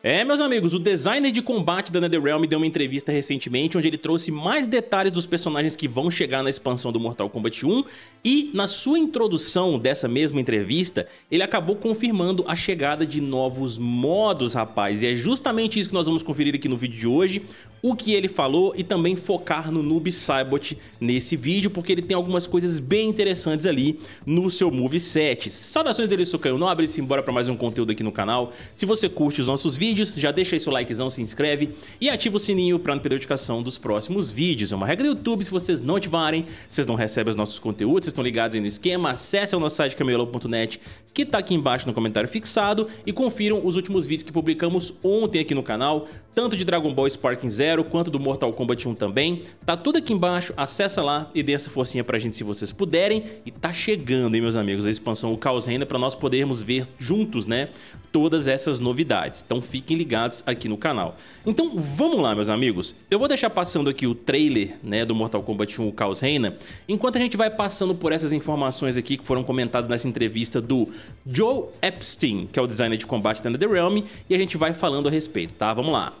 É, meus amigos, o designer de combate da NetherRealm deu uma entrevista recentemente onde ele trouxe mais detalhes dos personagens que vão chegar na expansão do Mortal Kombat 1 e, na sua introdução dessa mesma entrevista, ele acabou confirmando a chegada de novos modos, rapaz. E é justamente isso que nós vamos conferir aqui no vídeo de hoje, o que ele falou e também focar no Noob Saibot nesse vídeo, porque ele tem algumas coisas bem interessantes ali no seu moveset. Saudações dele, sou Caio Nobre, simbora para mais um conteúdo aqui no canal. Se você curte os nossos vídeos, já deixa seu likezão, se inscreve e ativa o sininho para não perder a notificação dos próximos vídeos. É uma regra do YouTube, se vocês não ativarem, vocês não recebem os nossos conteúdos, vocês estão ligados aí no esquema, acesse o nosso site camelot.net que está aqui embaixo no comentário fixado e confiram os últimos vídeos que publicamos ontem aqui no canal, tanto de Dragon Ball Sparking Zero 0, quanto do Mortal Kombat 1 também. Tá tudo aqui embaixo, acessa lá e dê essa forcinha pra gente se vocês puderem. E tá chegando, hein, meus amigos, a expansão O Caos Reina pra nós podermos ver juntos, né, todas essas novidades. Então fiquem ligados aqui no canal. Então vamos lá, meus amigos. Eu vou deixar passando aqui o trailer, né, do Mortal Kombat 1 O Caos Reina, enquanto a gente vai passando por essas informações aqui que foram comentadas nessa entrevista do Joe Epstein, que é o designer de combate da The Realm, e a gente vai falando a respeito, tá? Vamos lá.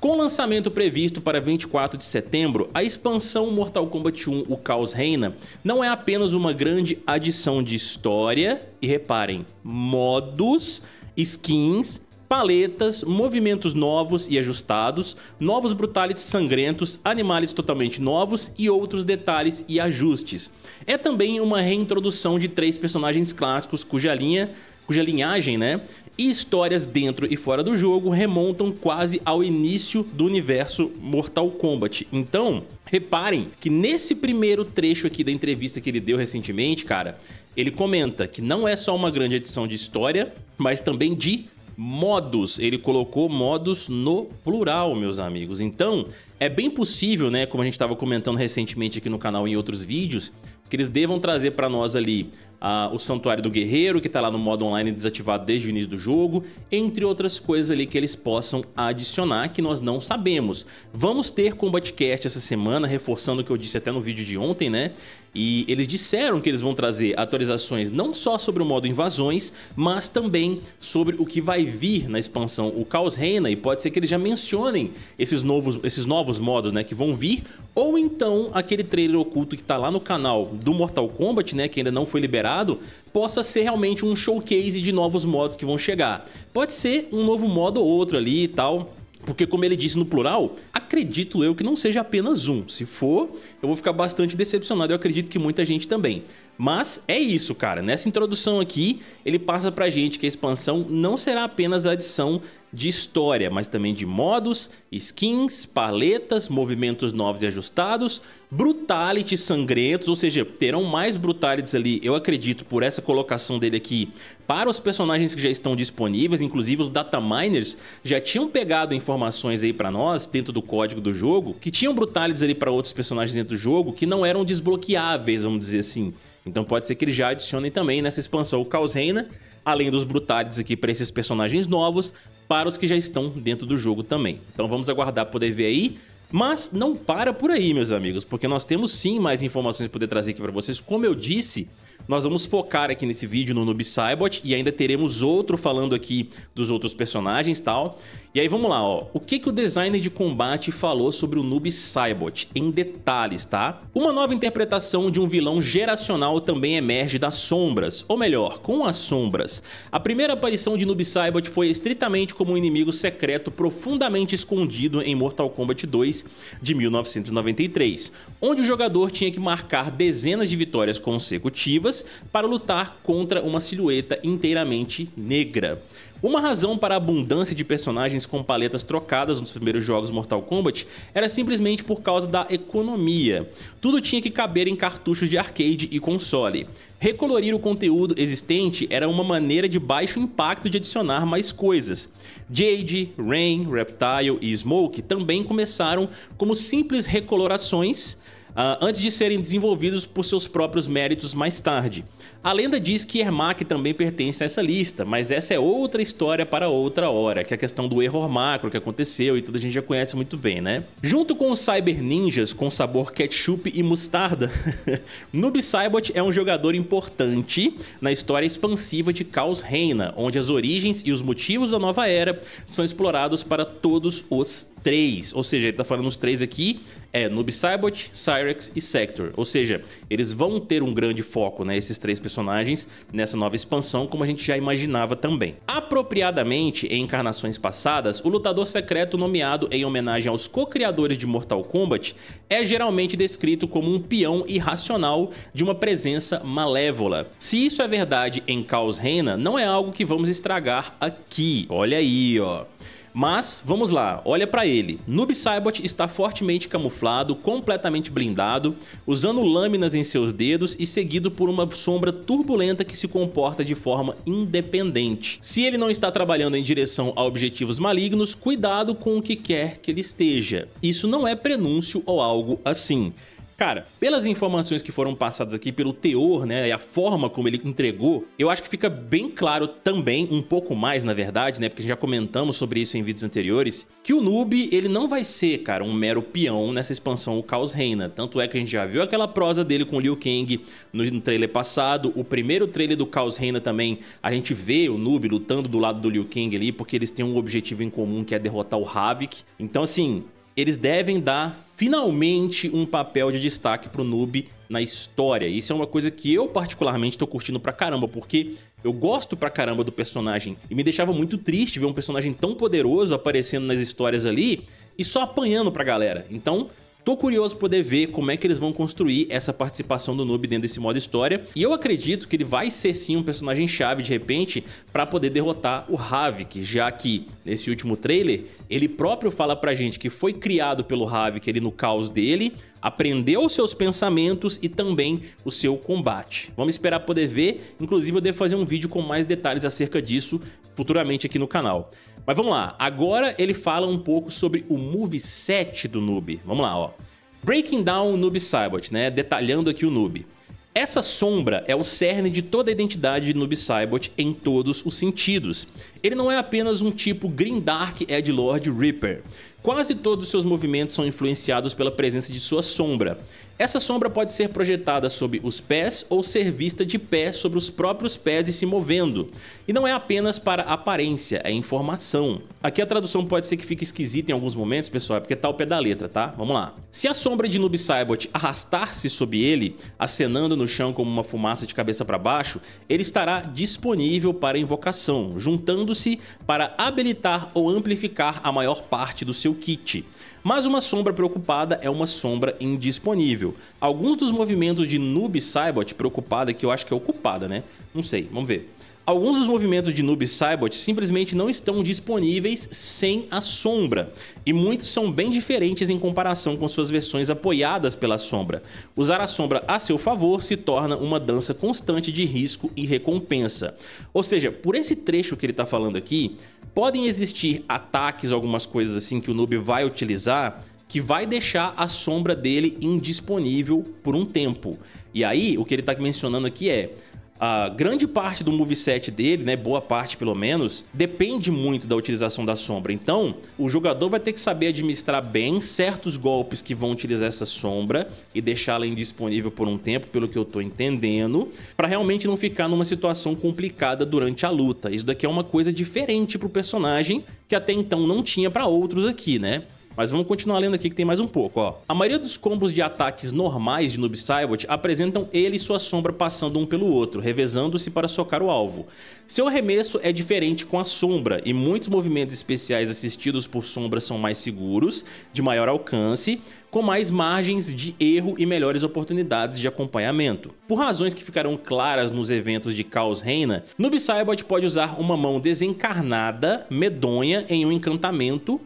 Com lançamento previsto para 24 de setembro, a expansão Mortal Kombat 1 O Caos Reina não é apenas uma grande adição de história, e reparem, modos, skins, paletas, movimentos novos e ajustados, novos brutalities sangrentos, animais totalmente novos e outros detalhes e ajustes. É também uma reintrodução de três personagens clássicos cuja linha cuja linhagem né, e histórias dentro e fora do jogo remontam quase ao início do universo Mortal Kombat. Então, reparem que nesse primeiro trecho aqui da entrevista que ele deu recentemente, cara, ele comenta que não é só uma grande edição de história, mas também de modos. Ele colocou modos no plural, meus amigos. Então, é bem possível, né, como a gente estava comentando recentemente aqui no canal em outros vídeos, que eles devam trazer para nós ali a, o Santuário do Guerreiro, que está lá no modo online desativado desde o início do jogo, entre outras coisas ali que eles possam adicionar que nós não sabemos. Vamos ter Combatcast essa semana, reforçando o que eu disse até no vídeo de ontem, né? E eles disseram que eles vão trazer atualizações não só sobre o modo invasões, mas também sobre o que vai vir na expansão o Caos Reina, e pode ser que eles já mencionem esses novos, esses novos modos, né, que vão vir, ou então aquele trailer oculto que está lá no canal do Mortal Kombat, né, que ainda não foi liberado liberado, possa ser realmente um showcase de novos modos que vão chegar. Pode ser um novo modo ou outro ali e tal, porque como ele disse no plural, acredito eu que não seja apenas um. Se for, eu vou ficar bastante decepcionado, eu acredito que muita gente também. Mas é isso, cara. Nessa introdução aqui, ele passa pra gente que a expansão não será apenas a adição de história, mas também de modos, skins, paletas, movimentos novos e ajustados, brutalities sangrentos, ou seja, terão mais brutalities ali, eu acredito, por essa colocação dele aqui, para os personagens que já estão disponíveis, inclusive os dataminers já tinham pegado informações aí para nós, dentro do código do jogo, que tinham brutalities ali para outros personagens dentro do jogo, que não eram desbloqueáveis, vamos dizer assim. Então pode ser que eles já adicionem também nessa expansão o Caos Reina, além dos brutalities aqui para esses personagens novos, para os que já estão dentro do jogo também. Então vamos aguardar poder ver aí. Mas não para por aí, meus amigos, porque nós temos sim mais informações para poder trazer aqui para vocês. Como eu disse, nós vamos focar aqui nesse vídeo no Noob Saibot e ainda teremos outro falando aqui dos outros personagens e tal. E aí vamos lá, ó. O que, que o designer de combate falou sobre o Noob Saibot em detalhes, tá? Uma nova interpretação de um vilão geracional também emerge das sombras, ou melhor, com as sombras. A primeira aparição de Noob Saibot foi estritamente como um inimigo secreto profundamente escondido em Mortal Kombat 2 de 1993, onde o jogador tinha que marcar dezenas de vitórias consecutivas para lutar contra uma silhueta inteiramente negra. Uma razão para a abundância de personagens com paletas trocadas nos primeiros jogos Mortal Kombat era simplesmente por causa da economia. Tudo tinha que caber em cartuchos de arcade e console. Recolorir o conteúdo existente era uma maneira de baixo impacto de adicionar mais coisas. Jade, Rain, Reptile e Smoke também começaram como simples recolorações ah, antes de serem desenvolvidos por seus próprios méritos mais tarde. A lenda diz que Ermac também pertence a essa lista, mas essa é outra história para outra hora, que é a questão do erro macro que aconteceu e tudo a gente já conhece muito bem, né? Junto com os Cyber Ninjas com sabor ketchup e mostarda, Noob Saibot é um jogador importante na história expansiva de Caos Reina, onde as origens e os motivos da nova era são explorados para todos os três. Ou seja, ele tá falando os três aqui, é Noob Saibot, Cyrex e Sector. Ou seja, eles vão ter um grande foco, né, esses três personagens, nessa nova expansão, como a gente já imaginava também. Apropriadamente, em encarnações passadas, o lutador secreto nomeado em homenagem aos co-criadores de Mortal Kombat é geralmente descrito como um peão irracional de uma presença malévola. Se isso é verdade em Caos Reina, não é algo que vamos estragar aqui, olha aí ó. Mas vamos lá, olha para ele. Noob Saibot está fortemente camuflado, completamente blindado, usando lâminas em seus dedos e seguido por uma sombra turbulenta que se comporta de forma independente. Se ele não está trabalhando em direção a objetivos malignos, cuidado com o que quer que ele esteja. Isso não é prenúncio ou algo assim. Cara, pelas informações que foram passadas aqui, pelo teor, né, e a forma como ele entregou, eu acho que fica bem claro também, um pouco mais na verdade, né, porque já comentamos sobre isso em vídeos anteriores, que o noob, ele não vai ser, cara, um mero peão nessa expansão o Caos Reina. Tanto é que a gente já viu aquela prosa dele com o Liu Kang no trailer passado, o primeiro trailer do Caos Reina também, a gente vê o noob lutando do lado do Liu Kang ali, porque eles têm um objetivo em comum que é derrotar o Havik. Então, assim, eles devem dar finalmente um papel de destaque pro noob na história. Isso é uma coisa que eu particularmente tô curtindo pra caramba, porque eu gosto pra caramba do personagem e me deixava muito triste ver um personagem tão poderoso aparecendo nas histórias ali e só apanhando pra galera. Então, Tô curioso poder ver como é que eles vão construir essa participação do Noob dentro desse modo história. E eu acredito que ele vai ser sim um personagem chave de repente para poder derrotar o Havik, já que nesse último trailer ele próprio fala pra gente que foi criado pelo Havik ali no caos dele, aprendeu os seus pensamentos e também o seu combate. Vamos esperar poder ver, inclusive eu devo fazer um vídeo com mais detalhes acerca disso futuramente aqui no canal. Mas vamos lá, agora ele fala um pouco sobre o moveset do noob. Vamos lá, ó. Breaking down Noob Cybot, né? Detalhando aqui o noob. Essa sombra é o cerne de toda a identidade de Noob Cybot em todos os sentidos. Ele não é apenas um tipo Green Dark Edgelord Reaper. Quase todos os seus movimentos são influenciados pela presença de sua sombra. Essa sombra pode ser projetada sobre os pés ou ser vista de pé sobre os próprios pés e se movendo. E não é apenas para aparência, é informação. Aqui a tradução pode ser que fique esquisita em alguns momentos, pessoal, é porque tá o pé da letra, tá? Vamos lá. Se a sombra de Noob Saibot arrastar-se sobre ele, acenando no chão como uma fumaça de cabeça para baixo, ele estará disponível para invocação, juntando-se para habilitar ou amplificar a maior parte do seu kit. Mas uma sombra preocupada é uma sombra indisponível. Alguns dos movimentos de Noob Saibot preocupada, que eu acho que é ocupada, né? Não sei, vamos ver. Alguns dos movimentos de Noob Saibot simplesmente não estão disponíveis sem a sombra, e muitos são bem diferentes em comparação com suas versões apoiadas pela sombra. Usar a sombra a seu favor se torna uma dança constante de risco e recompensa. Ou seja, por esse trecho que ele está falando aqui, podem existir ataques, algumas coisas assim que o Noob vai utilizar, que vai deixar a sombra dele indisponível por um tempo. E aí, o que ele está mencionando aqui é, a grande parte do moveset dele, né, boa parte pelo menos, depende muito da utilização da sombra. Então, o jogador vai ter que saber administrar bem certos golpes que vão utilizar essa sombra e deixá-la indisponível por um tempo, pelo que eu tô entendendo, para realmente não ficar numa situação complicada durante a luta. Isso daqui é uma coisa diferente pro personagem que até então não tinha para outros aqui, né? Mas vamos continuar lendo aqui que tem mais um pouco, ó. A maioria dos combos de ataques normais de Noob Saibot apresentam ele e sua sombra passando um pelo outro, revezando-se para socar o alvo. Seu arremesso é diferente com a sombra, e muitos movimentos especiais assistidos por sombra são mais seguros, de maior alcance, com mais margens de erro e melhores oportunidades de acompanhamento. Por razões que ficarão claras nos eventos de Caos Reina, Noob Saibot pode usar uma mão desencarnada, medonha, em um encantamento,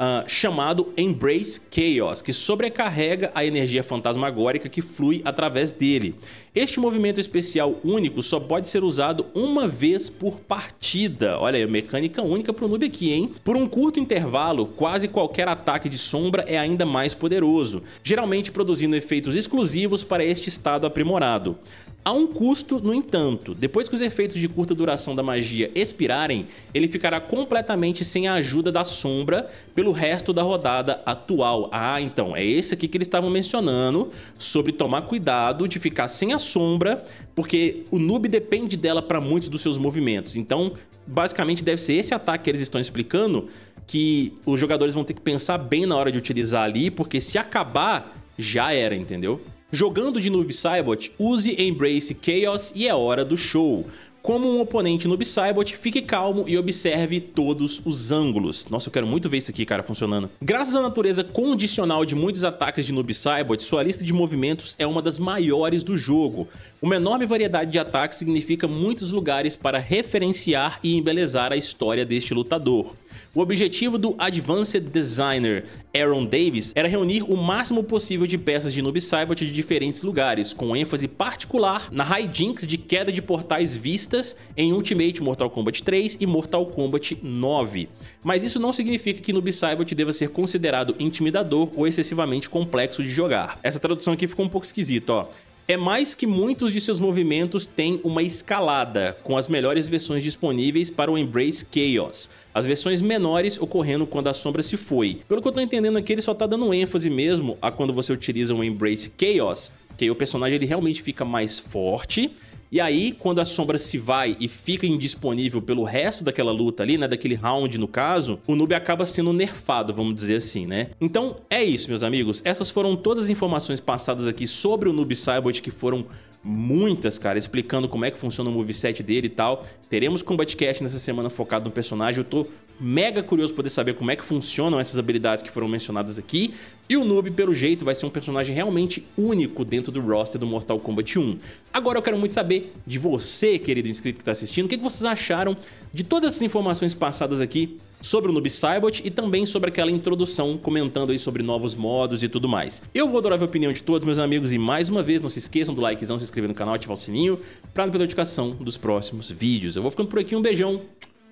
uh, chamado Embrace Chaos, que sobrecarrega a energia fantasmagórica que flui através dele. Este movimento especial único só pode ser usado uma vez por partida. Olha aí, mecânica única pro noob aqui, hein? Por um curto intervalo, quase qualquer ataque de sombra é ainda mais poderoso, geralmente produzindo efeitos exclusivos para este estado aprimorado. Há um custo, no entanto. Depois que os efeitos de curta duração da magia expirarem, ele ficará completamente sem a ajuda da sombra pelo resto da rodada atual. Ah, então, é esse aqui que eles estavam mencionando sobre tomar cuidado de ficar sem a sombra, porque o noob depende dela para muitos dos seus movimentos. Então, basicamente deve ser esse ataque que eles estão explicando, que os jogadores vão ter que pensar bem na hora de utilizar ali, porque se acabar, já era, entendeu? Jogando de Noob Saibot, use Embrace Chaos e é hora do show. Como um oponente Noob Saibot, fique calmo e observe todos os ângulos. Nossa, eu quero muito ver isso aqui, cara, funcionando. Graças à natureza condicional de muitos ataques de Noob Saibot, sua lista de movimentos é uma das maiores do jogo. Uma enorme variedade de ataques significa muitos lugares para referenciar e embelezar a história deste lutador. O objetivo do Advanced Designer Aaron Davis era reunir o máximo possível de peças de Noob Saibot de diferentes lugares, com ênfase particular na hijinks de queda de portais vistas em Ultimate Mortal Kombat 3 e Mortal Kombat 9. Mas isso não significa que Noob Saibot deva ser considerado intimidador ou excessivamente complexo de jogar. Essa tradução aqui ficou um pouco esquisita, ó. É mais que muitos de seus movimentos têm uma escalada, com as melhores versões disponíveis para o Embrace Chaos. As versões menores ocorrendo quando a sombra se foi. Pelo que eu tô entendendo aqui, ele só tá dando ênfase mesmo a quando você utiliza um Embrace Chaos, que aí o personagem ele realmente fica mais forte e aí, quando a sombra se vai e fica indisponível pelo resto daquela luta ali, né, daquele round no caso, o noob acaba sendo nerfado, vamos dizer assim, né? Então, é isso, meus amigos. Essas foram todas as informações passadas aqui sobre o noob Cyborg que foram muitas, cara, explicando como é que funciona o moveset dele e tal. Teremos Combat Cat nessa semana focado no personagem. Eu tô mega curioso poder saber como é que funcionam essas habilidades que foram mencionadas aqui. E o Noob, pelo jeito, vai ser um personagem realmente único dentro do roster do Mortal Kombat 1. Agora eu quero muito saber de você, querido inscrito que está assistindo, o que, que vocês acharam de todas essas informações passadas aqui sobre o Noob Cybot e também sobre aquela introdução comentando aí sobre novos modos e tudo mais. Eu vou adorar a opinião de todos meus amigos e mais uma vez não se esqueçam do likezão, se inscrever no canal, ativar o sininho para não perder a notificação dos próximos vídeos. Eu vou ficando por aqui, um beijão